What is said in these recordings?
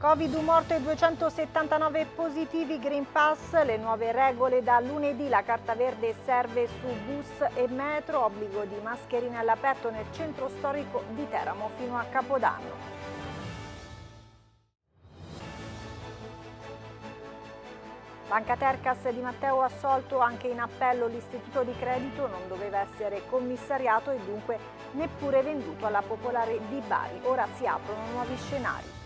Covid un morto e 279 positivi, Green Pass, le nuove regole da lunedì, la carta verde serve su bus e metro, obbligo di mascherine all'aperto nel centro storico di Teramo fino a Capodanno. Banca Tercas di Matteo assolto anche in appello l'istituto di credito non doveva essere commissariato e dunque neppure venduto alla Popolare di Bari. Ora si aprono nuovi scenari.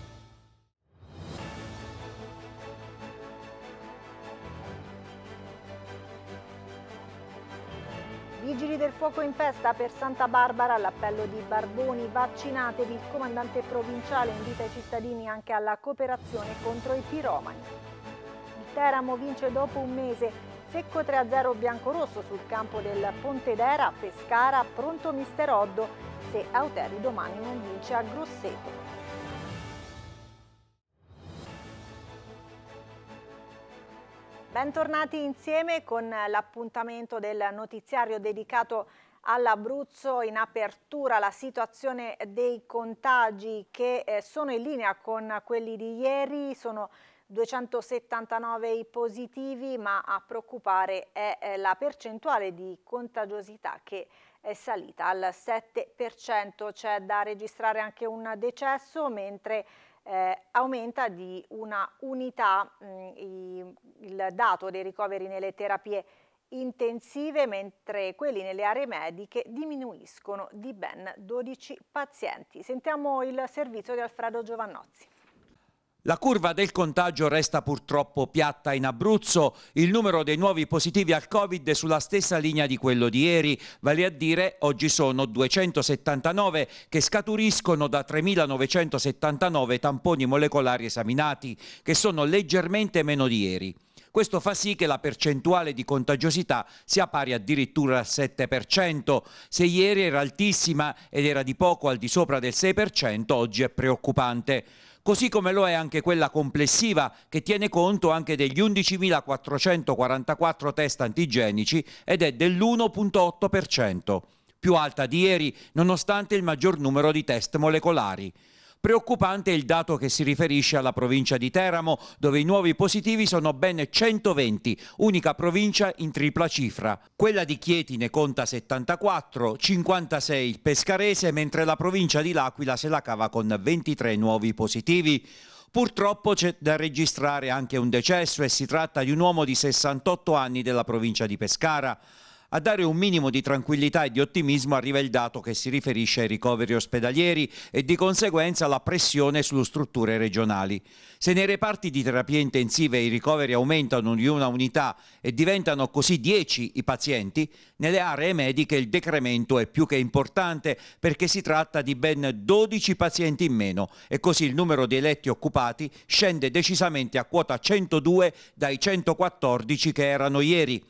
Vigili del fuoco in festa per Santa Barbara, l'appello di Barboni, vaccinatevi, il comandante provinciale invita i cittadini anche alla cooperazione contro i piromani. Il Teramo vince dopo un mese, secco 3-0 biancorosso sul campo del Pontedera, Pescara, pronto mister Oddo, se Auteri domani non vince a Grosseto. Bentornati insieme con l'appuntamento del notiziario dedicato all'Abruzzo in apertura la situazione dei contagi che eh, sono in linea con quelli di ieri, sono 279 i positivi ma a preoccupare è eh, la percentuale di contagiosità che è salita al 7%, c'è da registrare anche un decesso mentre eh, aumenta di una unità mh, mm, i, il dato dei ricoveri nelle terapie intensive, mentre quelli nelle aree mediche diminuiscono di ben 12 pazienti. Sentiamo il servizio di Alfredo Giovannozzi. La curva del contagio resta purtroppo piatta in Abruzzo, il numero dei nuovi positivi al Covid è sulla stessa linea di quello di ieri, vale a dire oggi sono 279 che scaturiscono da 3.979 tamponi molecolari esaminati, che sono leggermente meno di ieri. Questo fa sì che la percentuale di contagiosità sia pari addirittura al 7%. Se ieri era altissima ed era di poco al di sopra del 6%, oggi è preoccupante così come lo è anche quella complessiva che tiene conto anche degli 11.444 test antigenici ed è dell'1.8%, più alta di ieri nonostante il maggior numero di test molecolari. Preoccupante è il dato che si riferisce alla provincia di Teramo, dove i nuovi positivi sono ben 120, unica provincia in tripla cifra. Quella di Chieti ne conta 74, 56 il Pescarese, mentre la provincia di L'Aquila se la cava con 23 nuovi positivi. Purtroppo c'è da registrare anche un decesso e si tratta di un uomo di 68 anni della provincia di Pescara. A dare un minimo di tranquillità e di ottimismo arriva il dato che si riferisce ai ricoveri ospedalieri e di conseguenza la pressione sulle strutture regionali. Se nei reparti di terapie intensive i ricoveri aumentano di una unità e diventano così 10 i pazienti, nelle aree mediche il decremento è più che importante perché si tratta di ben 12 pazienti in meno e così il numero di eletti occupati scende decisamente a quota 102 dai 114 che erano ieri.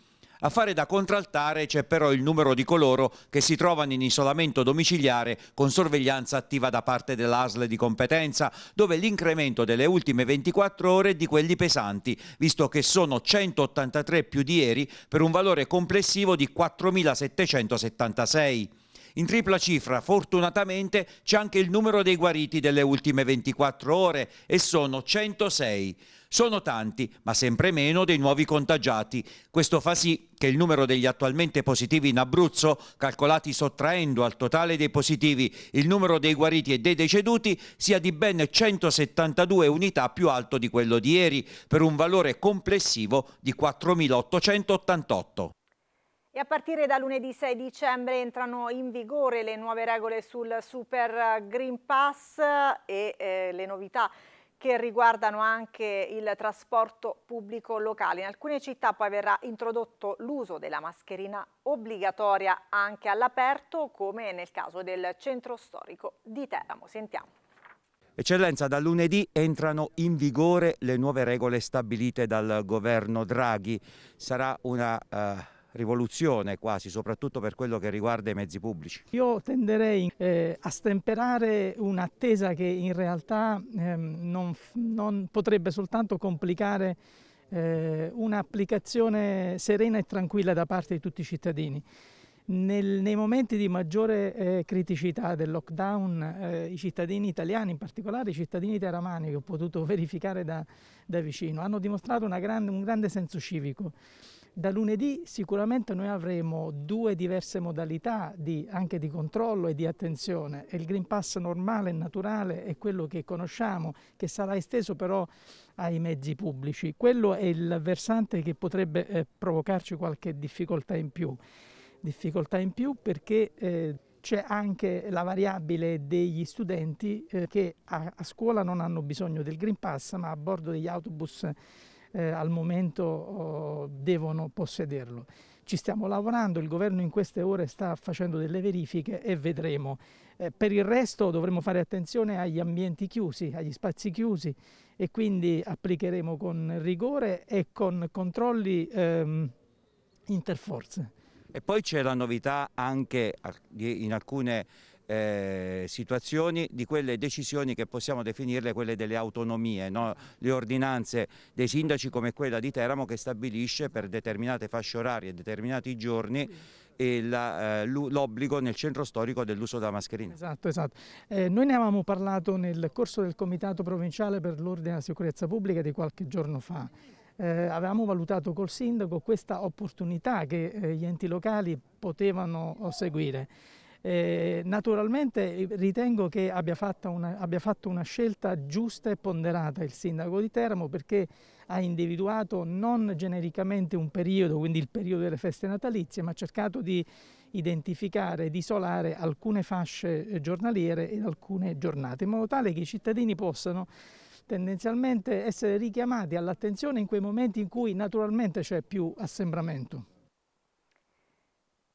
A fare da contraltare c'è però il numero di coloro che si trovano in isolamento domiciliare con sorveglianza attiva da parte dell'ASL di competenza, dove l'incremento delle ultime 24 ore è di quelli pesanti, visto che sono 183 più di ieri per un valore complessivo di 4.776 in tripla cifra. Fortunatamente c'è anche il numero dei guariti delle ultime 24 ore e sono 106. Sono tanti, ma sempre meno dei nuovi contagiati. Questo fa sì che il numero degli attualmente positivi in Abruzzo, calcolati sottraendo al totale dei positivi il numero dei guariti e dei deceduti, sia di ben 172 unità più alto di quello di ieri, per un valore complessivo di 4.888. E a partire da lunedì 6 dicembre entrano in vigore le nuove regole sul Super Green Pass e eh, le novità che riguardano anche il trasporto pubblico locale. In alcune città poi verrà introdotto l'uso della mascherina obbligatoria anche all'aperto, come nel caso del centro storico di Teramo. Sentiamo. Eccellenza, da lunedì entrano in vigore le nuove regole stabilite dal governo Draghi. Sarà una... Uh rivoluzione quasi, soprattutto per quello che riguarda i mezzi pubblici. Io tenderei eh, a stemperare un'attesa che in realtà ehm, non, non potrebbe soltanto complicare eh, un'applicazione serena e tranquilla da parte di tutti i cittadini. Nel, nei momenti di maggiore eh, criticità del lockdown, eh, i cittadini italiani, in particolare i cittadini teramani che ho potuto verificare da, da vicino, hanno dimostrato gran, un grande senso civico. Da lunedì sicuramente noi avremo due diverse modalità di, anche di controllo e di attenzione. Il Green Pass normale e naturale è quello che conosciamo, che sarà esteso però ai mezzi pubblici. Quello è il versante che potrebbe eh, provocarci qualche difficoltà in più. Difficoltà in più perché... Eh, c'è anche la variabile degli studenti eh, che a, a, scuola non hanno bisogno del Green Pass ma a bordo degli autobus eh, al momento oh, devono possederlo. Ci stiamo lavorando, il governo in queste ore sta facendo delle verifiche e vedremo. Eh, per il resto dovremo fare attenzione agli ambienti chiusi, agli spazi chiusi e quindi applicheremo con rigore e con controlli ehm, interforze. E poi c'è la novità anche in alcune eh, situazioni, di quelle decisioni che possiamo definirle quelle delle autonomie, no? le ordinanze dei sindaci come quella di Teramo che stabilisce per determinate fasce orarie e determinati giorni eh, eh, l'obbligo eh, nel centro storico dell'uso della mascherina. Esatto, esatto. Eh, noi ne avevamo parlato nel corso del Comitato Provinciale per l'Ordine e la Sicurezza Pubblica di qualche giorno fa. Eh, avevamo valutato col Sindaco questa opportunità che eh, gli enti locali potevano seguire. Eh, naturalmente eh, ritengo che abbia, una, abbia fatto una scelta giusta e ponderata il sindaco di Teramo perché ha individuato non genericamente un periodo, quindi il periodo delle feste natalizie, ma ha cercato di identificare ed isolare alcune fasce eh, giornaliere ed alcune giornate, in modo tale che i cittadini possano tendenzialmente essere richiamati all'attenzione in quei momenti in cui naturalmente c'è più assembramento.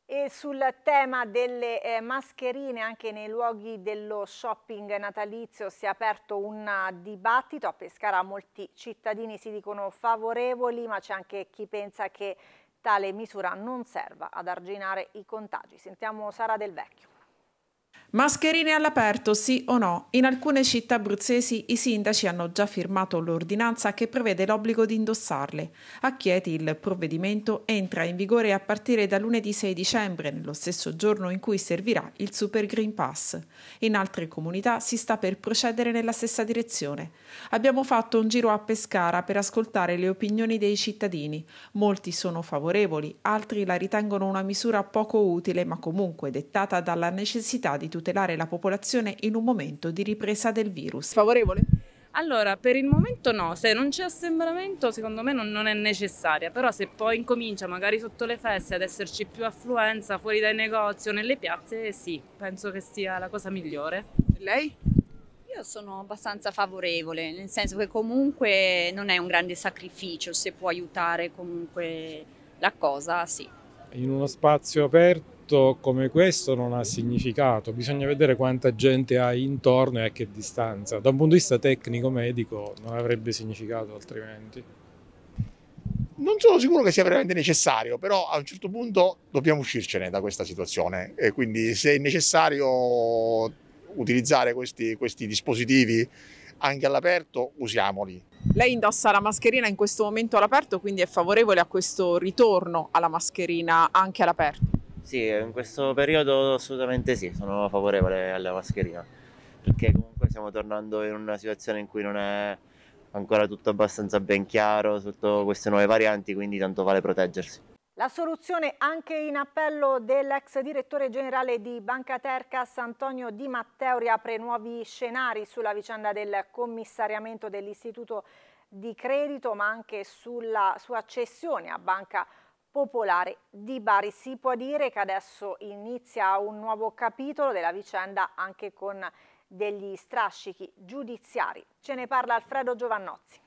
E sul tema delle eh, mascherine anche nei luoghi dello shopping natalizio si è aperto un eh, dibattito. A Pescara molti cittadini si dicono favorevoli, ma c'è anche chi pensa che tale misura non serva ad arginare i contagi. Sentiamo Sara Del Vecchio. Mascherine all'aperto, sì o no? In alcune città abruzzesi i sindaci hanno già firmato l'ordinanza che prevede l'obbligo di indossarle. A Chieti il provvedimento entra in vigore a partire da lunedì 6 dicembre, nello stesso giorno in cui servirà il Super Green Pass. In altre comunità si sta per procedere nella stessa direzione. Abbiamo fatto un giro a Pescara per ascoltare le opinioni dei cittadini. Molti sono favorevoli, altri la ritengono una misura poco utile ma comunque dettata dalla necessità di tutelare tutelare la popolazione in un momento di ripresa del virus. Favorevole? Allora, per il momento no, se non c'è assembramento secondo me non, non, è necessaria, però se poi incomincia magari sotto le feste ad esserci più affluenza fuori dai negozi o nelle piazze, sì, penso che sia la cosa migliore. lei? Io sono abbastanza favorevole, nel senso che comunque non è un grande sacrificio, se può aiutare comunque la cosa, sì. In uno spazio aperto evento come questo non ha significato, bisogna vedere quanta gente ha intorno e a che distanza. Da un punto di vista tecnico-medico non avrebbe significato altrimenti. Non sono sicuro che sia veramente necessario, però a un certo punto dobbiamo uscircene da questa situazione. E quindi se è necessario utilizzare questi, questi dispositivi anche all'aperto, usiamoli. Lei indossa la mascherina in questo momento all'aperto, quindi è favorevole a questo ritorno alla mascherina anche all'aperto? Sì, in questo periodo assolutamente sì, sono favorevole alla mascherina, perché comunque stiamo tornando in una situazione in cui non è ancora tutto abbastanza ben chiaro sotto queste nuove varianti, quindi tanto vale proteggersi. La soluzione anche in appello dell'ex direttore generale di Banca Tercas Antonio Di Matteo riapre nuovi scenari sulla vicenda del commissariamento dell'istituto di credito ma anche sulla sua cessione a Banca Tercas popolare di Bari. Si può dire che adesso inizia un nuovo capitolo della vicenda anche con degli strascichi giudiziari. Ce ne parla Alfredo Giovannozzi.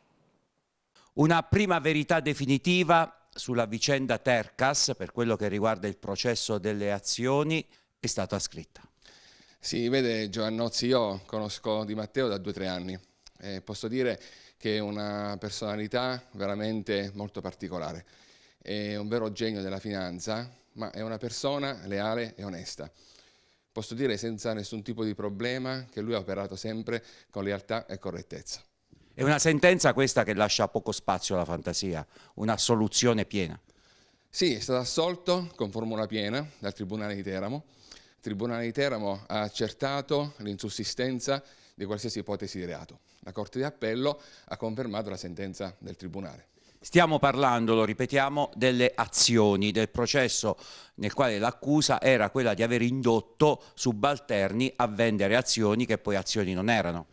Una prima verità definitiva sulla vicenda Tercas per quello che riguarda il processo delle azioni è stata scritta. Sì, vede Giovannozzi, io conosco Di Matteo da due o tre anni. Eh, posso dire che è una personalità veramente molto particolare è un vero genio della finanza, ma è una persona leale e onesta. Posso dire senza nessun tipo di problema che lui ha operato sempre con lealtà e correttezza. È una sentenza questa che lascia poco spazio alla fantasia, una soluzione piena. Sì, è stato assolto con formula piena dal Tribunale di Teramo. Il Tribunale di Teramo ha accertato l'insussistenza di qualsiasi ipotesi di reato. La Corte di Appello ha confermato la sentenza del Tribunale. Stiamo parlando, lo ripetiamo, delle azioni, del processo nel quale l'accusa era quella di aver indotto subalterni a vendere azioni che poi azioni non erano.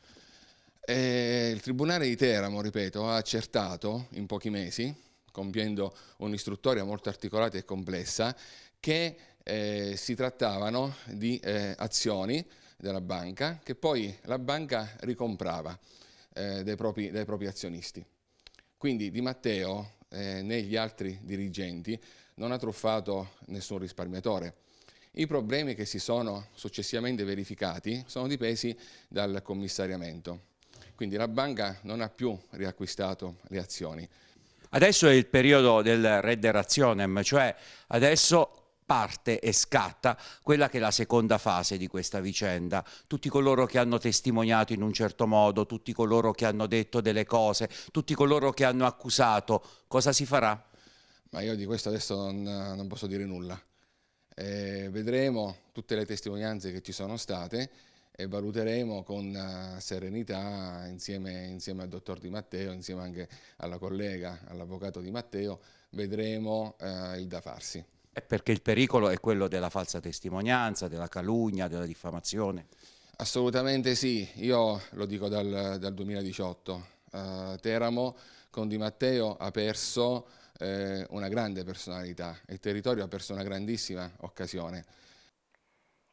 Eh, il Tribunale di Teramo, ripeto, ha accertato in pochi mesi, compiendo un'istruttoria molto articolata e complessa, che eh, si trattavano di eh, azioni della banca che poi la banca ricomprava eh, dai propri, dai propri azionisti. Quindi Di Matteo, eh, né gli altri dirigenti, non ha truffato nessun risparmiatore. I problemi che si sono successivamente verificati sono dipesi dal commissariamento. Quindi la banca non ha più riacquistato le azioni. Adesso è il periodo del redderazionem, cioè adesso parte e scatta quella che è la seconda fase di questa vicenda. Tutti coloro che hanno testimoniato in un certo modo, tutti coloro che hanno detto delle cose, tutti coloro che hanno accusato, cosa si farà? Ma io di questo adesso non, non posso dire nulla. Eh, vedremo tutte le testimonianze che ci sono state e valuteremo con eh, serenità insieme, insieme, al dottor Di Matteo, insieme anche alla collega, all'avvocato Di Matteo, vedremo uh, il da farsi. È perché il pericolo è quello della falsa testimonianza, della calunnia, della diffamazione. Assolutamente sì, io lo dico dal, dal 2018. Uh, eh, Teramo con Di Matteo ha perso eh, una grande personalità e il territorio ha perso una grandissima occasione.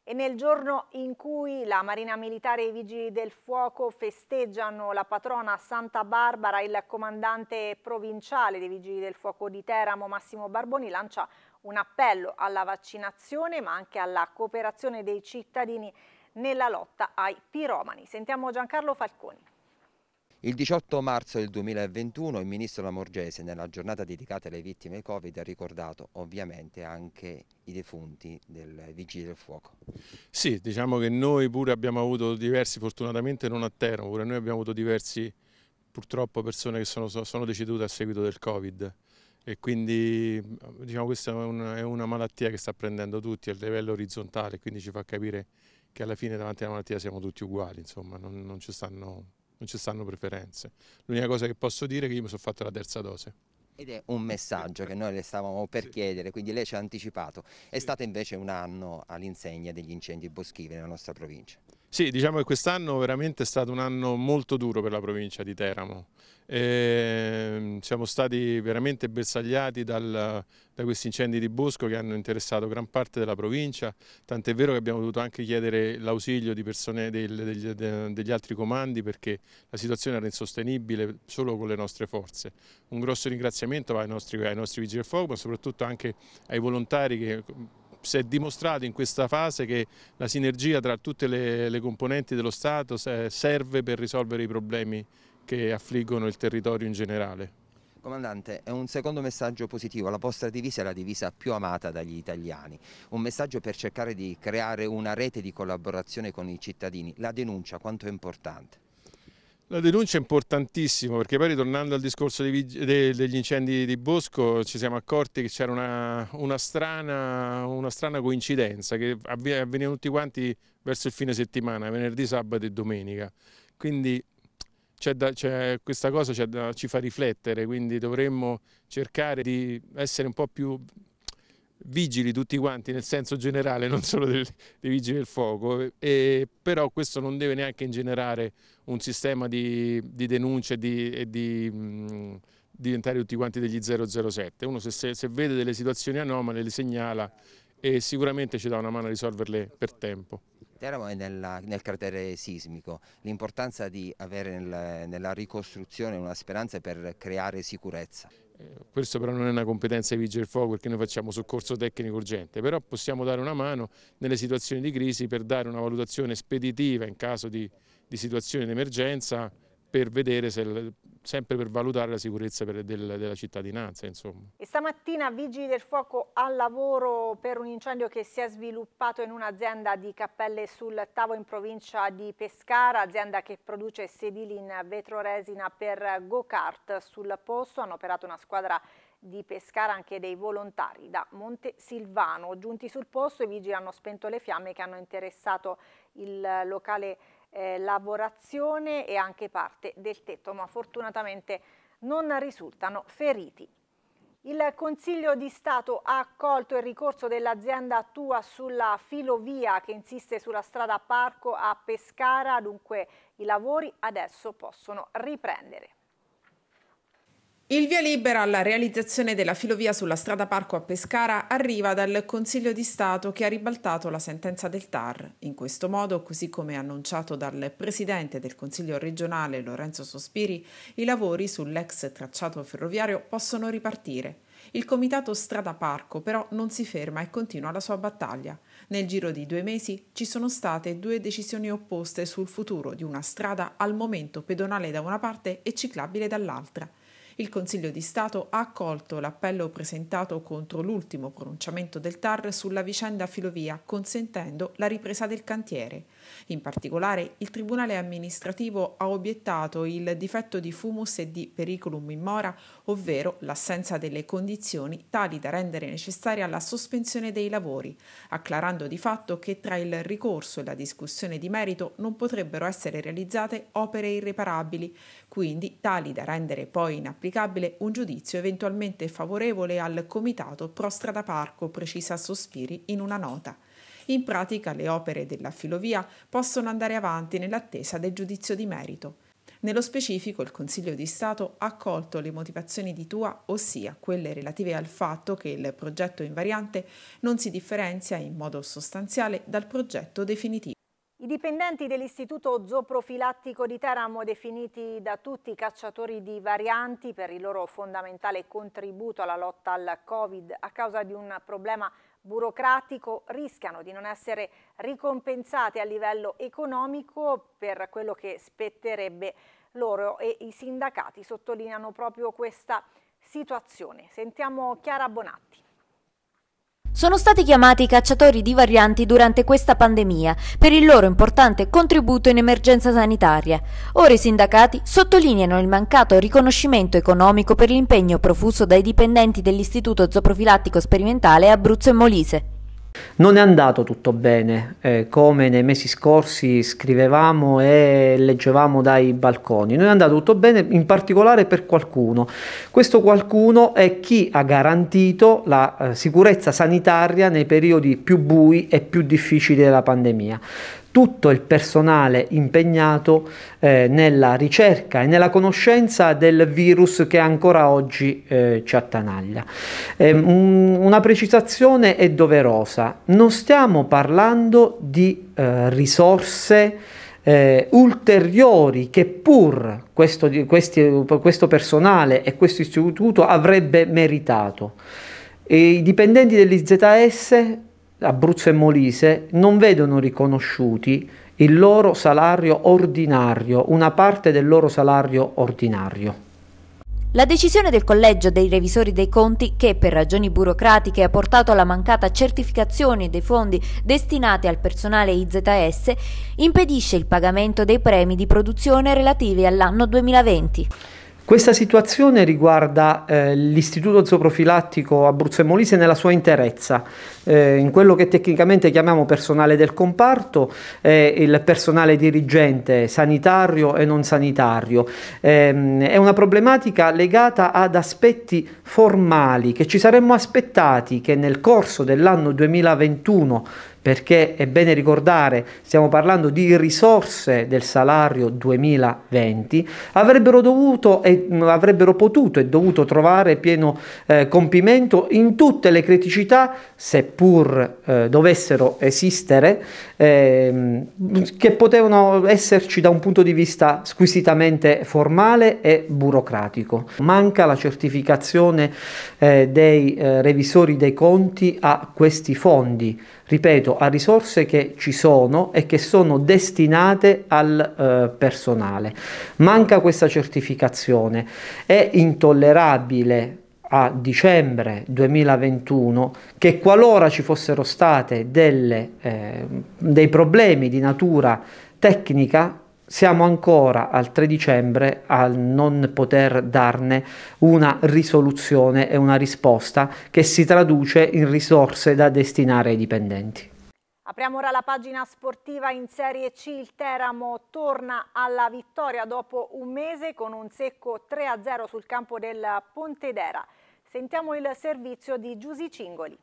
E nel giorno in cui la Marina Militare e i Vigili del Fuoco festeggiano la patrona Santa Barbara, il comandante provinciale dei Vigili del Fuoco di Teramo, Massimo Barboni, lancia un appello alla vaccinazione ma anche alla cooperazione dei cittadini nella lotta ai piromani. Sentiamo Giancarlo Falconi. Il 18 marzo del 2021 il ministro Lamorgese nella giornata dedicata alle vittime Covid ha ricordato ovviamente anche i defunti del Vigile del Fuoco. Sì, diciamo che noi pure abbiamo avuto diversi, fortunatamente non a Teramo, pure noi abbiamo avuto diversi purtroppo persone che sono, sono decedute a seguito del Covid e quindi diciamo, questa è una, è una, malattia che sta prendendo tutti a livello orizzontale, quindi ci fa capire che alla fine davanti alla malattia siamo tutti uguali, insomma, non, non, ci, stanno, non ci, stanno, preferenze. L'unica cosa che posso dire è che io mi sono fatto la terza dose. Ed è un messaggio che noi le stavamo per sì. chiedere, quindi lei ci ha anticipato. È sì. stato invece un anno all'insegna degli incendi boschivi nella nostra provincia. Sì, diciamo che quest'anno veramente è stato un anno molto duro per la provincia di Teramo. E ehm, siamo stati veramente bersagliati dal, da questi incendi di bosco che hanno interessato gran parte della provincia, tant'è vero che abbiamo dovuto anche chiedere l'ausilio di degli, degli altri comandi perché la situazione era insostenibile solo con le nostre forze. Un grosso ringraziamento va ai nostri, ai nostri vigili del fuoco ma soprattutto anche ai volontari che si è dimostrato in questa fase che la sinergia tra tutte le, le componenti dello Stato serve per risolvere i problemi che affliggono il territorio in generale. Comandante, è un secondo messaggio positivo, la vostra divisa è la divisa più amata dagli italiani, un messaggio per cercare di creare una rete di collaborazione con i cittadini, la denuncia quanto è importante? La denuncia è importantissima perché poi ritornando al discorso degli incendi di Bosco ci siamo accorti che c'era una, una, strana, una strana coincidenza che avveniva tutti quanti verso il fine settimana, venerdì, sabato e domenica, quindi da, questa cosa da, ci fa riflettere, quindi dovremmo cercare di essere un po' più vigili tutti quanti nel senso generale, non solo del, dei vigili del fuoco, e, però questo non deve neanche ingenerare un sistema di, di denunce di, e di mh, diventare tutti quanti degli 007. Uno se, se, vede delle situazioni anomale le segnala e sicuramente ci dà una mano a risolverle per tempo. Teramo è nella, nel cratere sismico, l'importanza di avere nel, nella ricostruzione una speranza per creare sicurezza. Eh, questo però non è una competenza di vigile del fuoco perché noi facciamo soccorso tecnico urgente, però possiamo dare una mano nelle situazioni di crisi per dare una valutazione speditiva in caso di, di situazione di emergenza per vedere se, sempre per valutare la sicurezza per, del, della cittadinanza. Insomma. E stamattina Vigili del Fuoco al lavoro per un incendio che si è sviluppato in un'azienda di cappelle sul Tavo in provincia di Pescara, azienda che produce sedili in vetroresina per go-kart sul posto. Hanno operato una squadra di Pescara anche dei volontari da Monte Silvano. Giunti sul posto i vigili hanno spento le fiamme che hanno interessato il locale eh, lavorazione e anche parte del tetto, ma fortunatamente non risultano feriti. Il Consiglio di Stato ha accolto il ricorso dell'azienda Tua sulla filovia che insiste sulla strada Parco a Pescara, dunque i lavori adesso possono riprendere. Il via libera alla realizzazione della filovia sulla strada Parco a Pescara arriva dal Consiglio di Stato che ha ribaltato la sentenza del TAR. In questo modo, così come annunciato dal presidente del Consiglio regionale Lorenzo Sospiri, i lavori sull'ex tracciato ferroviario possono ripartire. Il comitato Strada Parco però non si ferma e continua la sua battaglia. Nel giro di due mesi ci sono state due decisioni opposte sul futuro di una strada al momento pedonale da una parte e ciclabile dall'altra. Il Consiglio di Stato ha accolto l'appello presentato contro l'ultimo pronunciamento del TAR sulla vicenda Filovia, consentendo la ripresa del cantiere. In particolare, il Tribunale amministrativo ha obiettato il difetto di fumus e di periculum in mora, ovvero l'assenza delle condizioni tali da rendere necessaria la sospensione dei lavori, acclarando di fatto che tra il ricorso e la discussione di merito non potrebbero essere realizzate opere irreparabili, quindi tali da rendere poi inapplicabile un giudizio eventualmente favorevole al comitato pro strada parco, precisa Sospiri in una nota in pratica le opere della Filovia possono andare avanti nell'attesa del giudizio di merito. Nello specifico il Consiglio di Stato ha accolto le motivazioni di Tua, ossia quelle relative al fatto che il progetto invariante non si differenzia in modo sostanziale dal progetto definitivo. I dipendenti dell'Istituto Zooprofilattico di Teramo, definiti da tutti i cacciatori di varianti per il loro fondamentale contributo alla lotta al Covid a causa di un problema burocratico rischiano di non essere ricompensate a livello economico per quello che spetterebbe loro e i sindacati sottolineano proprio questa situazione. Sentiamo Chiara Bonatti. Sono stati chiamati i cacciatori di varianti durante questa pandemia per il loro importante contributo in emergenza sanitaria. Ora i sindacati sottolineano il mancato riconoscimento economico per l'impegno profuso dai dipendenti dell'Istituto Zooprofilattico Sperimentale Abruzzo e Molise. Non è andato tutto bene, eh, come nei mesi scorsi scrivevamo e leggevamo dai balconi. Non è andato tutto bene in particolare per qualcuno. Questo qualcuno è chi ha garantito la eh, sicurezza sanitaria nei periodi più bui e più difficili della pandemia tutto il personale impegnato eh, nella ricerca e nella conoscenza del virus che ancora oggi eh, ci attanaglia. Eh, un, una precisazione è doverosa, non stiamo parlando di eh, risorse eh, ulteriori che pur questo, questi, questo personale e questo istituto avrebbe meritato. E I dipendenti dell'IZS Abruzzo e Molise non vedono riconosciuti il loro salario ordinario, una parte del loro salario ordinario. La decisione del Collegio dei Revisori dei Conti, che per ragioni burocratiche ha portato alla mancata certificazione dei fondi destinati al personale IZS, impedisce il pagamento dei premi di produzione relativi all'anno 2020. Questa situazione riguarda eh, l'istituto zooprofilattico Abruzzo e Molise nella sua interezza, eh, in quello che tecnicamente chiamiamo personale del comparto, eh, il personale dirigente sanitario e non sanitario. Ehm, è una problematica legata ad aspetti formali che ci saremmo aspettati che nel corso dell'anno 2021 perché è bene ricordare, stiamo parlando di risorse del salario 2020, avrebbero dovuto e mm, avrebbero potuto e dovuto trovare pieno eh, compimento in tutte le criticità, seppur eh, dovessero esistere, eh, che potevano esserci da un punto di vista squisitamente formale e burocratico. Manca la certificazione eh, dei eh, revisori dei conti a questi fondi, ripeto, a risorse che ci sono e che sono destinate al eh, personale. Manca questa certificazione. È intollerabile a dicembre 2021 che qualora ci fossero state delle, eh, dei problemi di natura tecnica siamo ancora al 3 dicembre a non poter darne una risoluzione e una risposta che si traduce in risorse da destinare ai dipendenti. Apriamo ora la pagina sportiva in Serie C, il Teramo torna alla vittoria dopo un mese con un secco 3-0 sul campo del Pontedera. Sentiamo il servizio di Giusi Cingoli.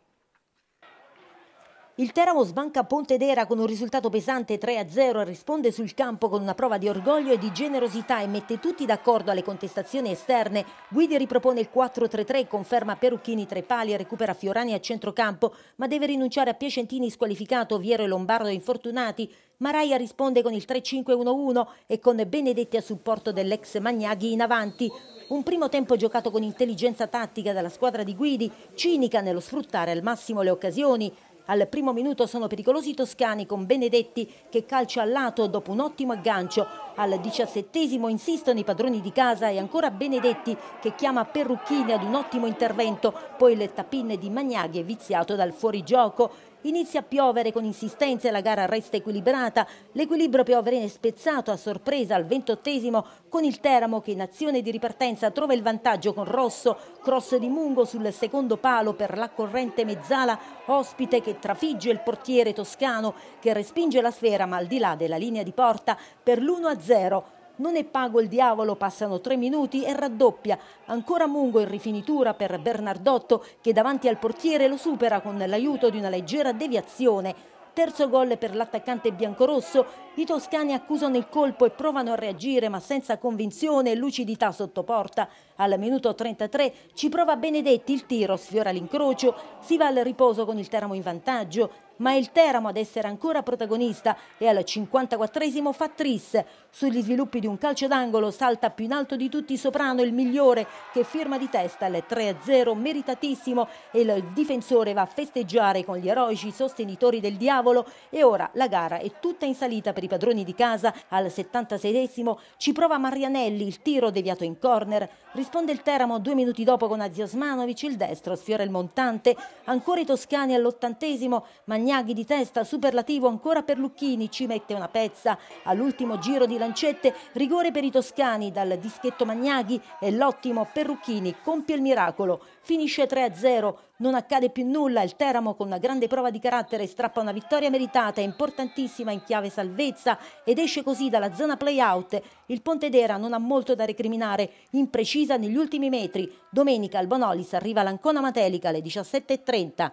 Il Teramo sbanca Pontedera con un risultato pesante 3-0, risponde sul campo con una prova di orgoglio e di generosità e mette tutti d'accordo alle contestazioni esterne. Guidi ripropone il 4-3-3, conferma Perucchini tre pali e recupera Fiorani a centrocampo, ma deve rinunciare a Piacentini squalificato, Viero e Lombardo infortunati. Maraia risponde con il 3-5-1-1 e con Benedetti a supporto dell'ex Magnaghi in avanti. Un primo tempo giocato con intelligenza tattica dalla squadra di Guidi, cinica nello sfruttare al massimo le occasioni. Al primo minuto sono pericolosi i toscani con Benedetti che calcia a lato dopo un ottimo aggancio. Al diciassettesimo insistono i padroni di casa e ancora Benedetti che chiama Perrucchini ad un ottimo intervento. Poi le tapinne di Magnaghi è viziato dal fuorigioco. Inizia a piovere con insistenza e la gara resta equilibrata. L'equilibrio piovere è spezzato a sorpresa al ventottesimo con il Teramo che in azione di ripartenza trova il vantaggio con Rosso, cross di Mungo sul secondo palo per la corrente mezzala, ospite che trafigge il portiere toscano che respinge la sfera ma al di là della linea di porta per l'1-0. Non è pago il diavolo, passano tre minuti e raddoppia. Ancora Mungo in rifinitura per Bernardotto che davanti al portiere lo supera con l'aiuto di una leggera deviazione. Terzo gol per l'attaccante biancorosso. I toscani accusano il colpo e provano a reagire ma senza convinzione e lucidità sotto porta. Al minuto 33 ci prova Benedetti, il tiro sfiora l'incrocio, si va al riposo con il Teramo in vantaggio, ma è il Teramo ad essere ancora protagonista e al 54esimo fa tris. Sugli sviluppi di un calcio d'angolo salta più in alto di tutti Soprano, il migliore, che firma di testa al 3-0 meritatissimo e il difensore va a festeggiare con gli eroici sostenitori del diavolo e ora la gara è tutta in salita per i padroni di casa. Al 76esimo ci prova Marianelli, il tiro deviato in corner. Risp Risponde il Teramo due minuti dopo con Azio Smanovic, il destro sfiora il montante, ancora i toscani all'ottantesimo, Magnaghi di testa, superlativo ancora per Lucchini, ci mette una pezza. All'ultimo giro di lancette, rigore per i toscani dal dischetto Magnaghi e l'ottimo per Lucchini, compie il miracolo finisce 3-0. Non accade più nulla, il Teramo con una grande prova di carattere strappa una vittoria meritata e importantissima in chiave salvezza ed esce così dalla zona play-out. Il Pontedera non ha molto da recriminare, imprecisa negli ultimi metri. Domenica al Bonolis arriva l'Ancona Matelica alle 17.30.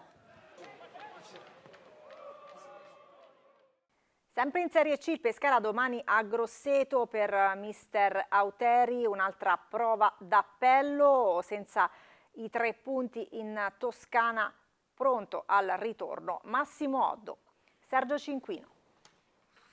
Sempre in Serie C, il Pescara domani a Grosseto per mister Auteri, un'altra prova d'appello senza i tre punti in Toscana pronto al ritorno. Massimo Oddo, Sergio Cinquino.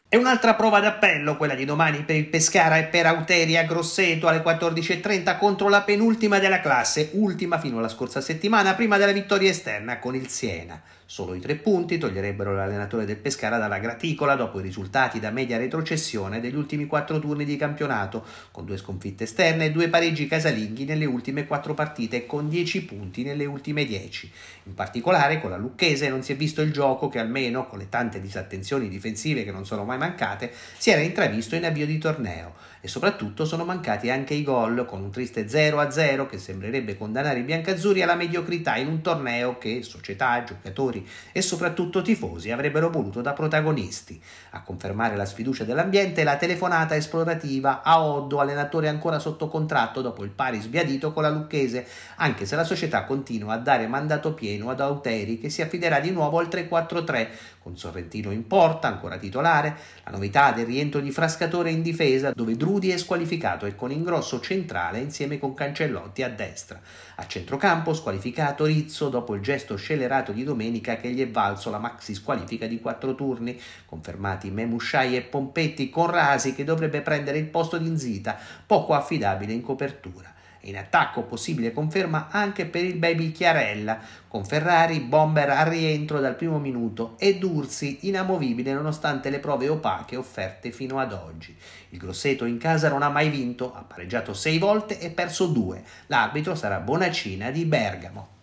È un'altra prova d'appello, quella di domani per il Pescara e per Auteria Grosseto alle 14.30 contro la penultima della classe, ultima fino alla scorsa settimana, prima della vittoria esterna con il Siena. Solo i tre punti toglierebbero l'allenatore del Pescara dalla graticola dopo i risultati da media retrocessione degli ultimi quattro turni di campionato, con due sconfitte esterne e due pareggi casalinghi nelle ultime quattro partite con dieci punti nelle ultime dieci. In particolare con la Lucchese non si è visto il gioco che almeno con le tante disattenzioni difensive che non sono mai mancate si era intravisto in avvio di torneo e soprattutto sono mancati anche i gol con un triste 0-0 che sembrerebbe condannare i biancazzurri alla mediocrità in un torneo che società, giocatori e soprattutto tifosi avrebbero voluto da protagonisti. A confermare la sfiducia dell'ambiente la telefonata esplorativa a Oddo, allenatore ancora sotto contratto dopo il pari sbiadito con la Lucchese, anche se la società continua a dare mandato pieno ad Auteri che si affiderà di nuovo al 3-4-3 con Sorrentino in porta, ancora titolare, la novità del rientro di Frascatore in difesa, dove Drudi è squalificato e con ingrosso centrale insieme con Cancellotti a destra. A centrocampo squalificato Rizzo dopo il gesto scellerato di domenica che gli è valso la maxi squalifica di quattro turni, confermati Memusciai e Pompetti con Rasi che dovrebbe prendere il posto di Inzita, poco affidabile in copertura. In attacco possibile conferma anche per il baby Chiarella, con Ferrari bomber a rientro dal primo minuto e Dursi inamovibile nonostante le prove opache offerte fino ad oggi. Il Grosseto in casa non ha mai vinto, ha pareggiato sei volte e perso due. L'arbitro sarà Bonacina di Bergamo.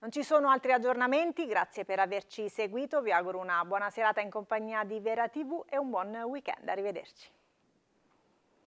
Non ci sono altri aggiornamenti, grazie per averci seguito, vi auguro una buona serata in compagnia di Vera TV e un buon weekend, arrivederci.